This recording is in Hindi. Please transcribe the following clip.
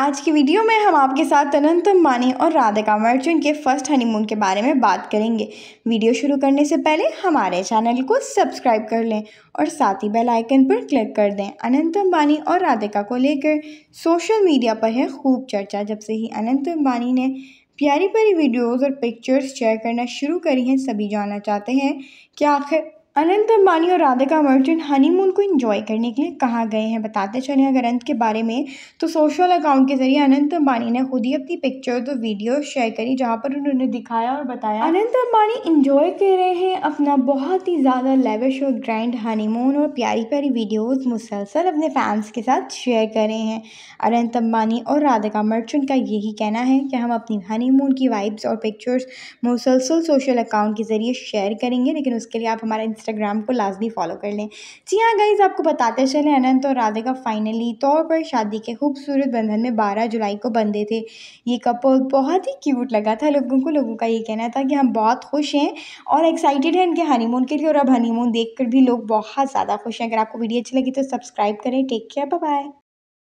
आज की वीडियो में हम आपके साथ अनंत अम्बानी और राधिका मर्चेंट के फर्स्ट हनीमून के बारे में बात करेंगे वीडियो शुरू करने से पहले हमारे चैनल को सब्सक्राइब कर लें और साथ ही बेल आइकन पर क्लिक कर दें अनंत अंबानी और राधिका को लेकर सोशल मीडिया पर है खूब चर्चा जब से ही अनंत अम्बानी ने प्यारी प्यारी वीडियोज़ और पिक्चर्स शेयर करना शुरू करी हैं सभी जानना चाहते हैं कि आखिर अनंत अंबानी और राधिका मर्चेंट हनीमून को एंजॉय करने के लिए कहाँ गए हैं बताते चले अगर अंत के बारे में तो सोशल अकाउंट के जरिए अनंत अंबानी ने खुद ही अपनी पिक्चर तो वीडियो शेयर करी जहाँ पर उन्होंने दिखाया और बताया अनंत अंबानी इंजॉय कर रहे हैं अपना बहुत ही ज़्यादा लेविश और ग्रैंड हनीमून और प्यारी प्यारी वीडियोज़ मुसलसल अपने फैंस के साथ शेयर कर रहे हैं अनंत अंबानी और राधिका मर्चेंट का यही कहना है कि हम अपनी हनीमून की वाइब्स और पिक्चर्स मुसलसल सोशल अकाउंट के ज़रिए शेयर करेंगे लेकिन उसके लिए आप हमारा इंस्टाग्राम को लाजमी फॉलो कर लें जी हाँ गाइज आपको बताते चले अनंत और राधिका फाइनली तौर पर शादी के खूबसूरत बंधन में 12 जुलाई को बंधे थे ये कपल बहुत ही क्यूट लगा था लोगों को लोगों का ये कहना था कि हम बहुत खुश हैं और एक्साइटेड हैं इनके हनीमून के लिए और अब हनीमून देख भी लोग बहुत ज़्यादा खुश हैं अगर आपको वीडियो अच्छी लगी तो सब्सक्राइब करें टेक केयर बाय